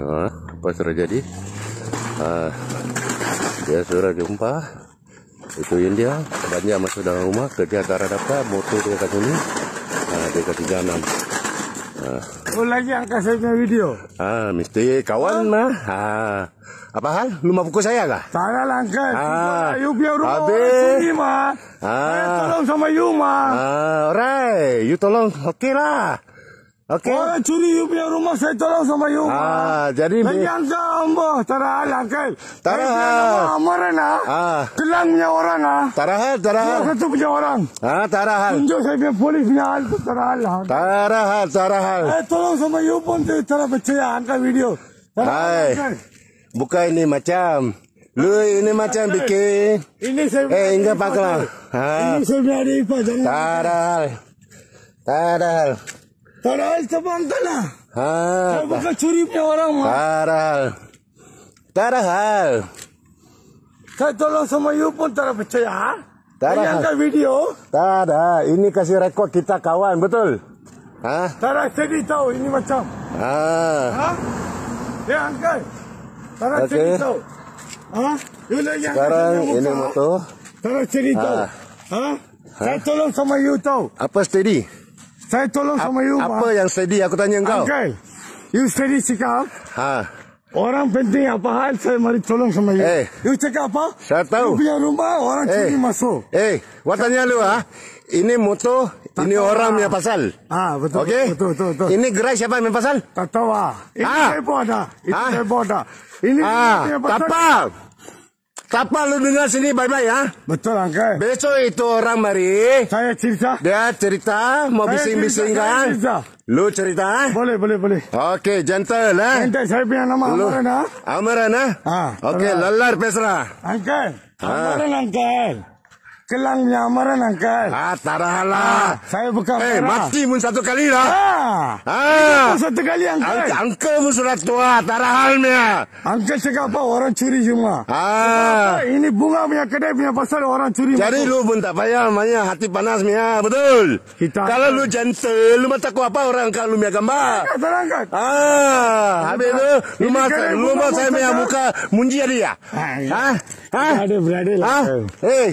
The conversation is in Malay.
apa sudah jadi uh, dia sudah jumpa itu India banyak masuk dalam rumah kerja cara dapat motor dia kat sini uh, dia kat 36 uh. Ah. oh lagi angkat saya video ah uh, mesti kawan mah ha. Apa hal? Lu mau pukul saya kah? Salah langkah. Ah. Lah, you biar rumah Habis. orang Ah. Saya tolong sama you, ma. Ah, right. You tolong. okay lah. Okey. Orang curi you punya rumah saya tolong sama you. Ha, ah, jadi ni. Yang kau ambah tara alang kan. Tara. Ha. Amaran ah. Ha. Kelang punya orang ah. Tara hal, tara hal. Satu punya orang. Ha, ah, tara hal. Tunjuk saya punya polis punya hal tu tara hal. Lah. Tara tara Eh, tolong sama you pun tu tara percaya angka video. Hai. Kan? Buka ini macam. Lu ini macam bikin. Ini saya. Eh, ingat pakai. Ha. Ini saya beri pada. Tara hal. Tara Taral tebang tanah. Ha. Kau bakal curi punya orang mah. Taral. Taral. Saya tolong sama you pun tak percaya. Ha? Tara. Yang video. Tara, ini kasih rekod kita kawan, betul? Ha? Tara, sedih tahu ini macam. Ha? Ha? Ya, angkat. Tara, okay. sedih tahu. Ha? You lah yang Sekarang ini motor. Tara, sedih ha. tahu. Ha? Saya tolong sama you tahu. Apa steady? Saya tolong sama A you Apa bah. yang steady aku tanya kau Uncle You steady cakap ha. Orang penting apa hal saya mari tolong sama you hey. Eh. You cakap apa Saya tahu You punya rumah orang hey. Eh. curi masuk Eh hey. Wah tanya lu ha Ini moto. Tak ini tahu, orang punya pasal. Ah, betul, okay? betul, betul, betul, Ini gerai siapa yang pasal? Tak tahu ah. Ini ah. saya pun ada. Ah. Ini ah. saya pun ada. Ah. Ini ah. punya pasal. Tak apa. Apa lu dengar sini bye bye ya? Betul Angke. Besok itu orang mari. Saya cerita. Dia cerita. Mau bising-bising kan? Lu cerita. Eh? Boleh, boleh, boleh. Okey, gentle lah. Gentle, saya punya nama lu. Amaran lah. Amaran lah. Ha. Okey, lelar pesra. Angke. Ha. Amaran Kelang punya amaran angkat. Ah, tak lah. Ah, saya bukan Eh, hey, mati pun satu kali lah. Ah, ah. satu kali angkat. Angkat, angkat pun surat tua. Tak ada hal punya. cakap apa orang curi semua. Ah. Apa, ini bunga punya kedai punya pasal orang curi. Jadi lu pun tak payah. Maya hati panas punya. Betul. Kita Kalau angkat. lu gentle, lu mata kau apa orang angkat lu punya gambar. Angkat, tak Ah, habis lu. Lu mata, lu mata saya punya muka munji dia. Ah, ha? Ya. Ha? Ah, ah. Ada, berada lah. Ah, eh.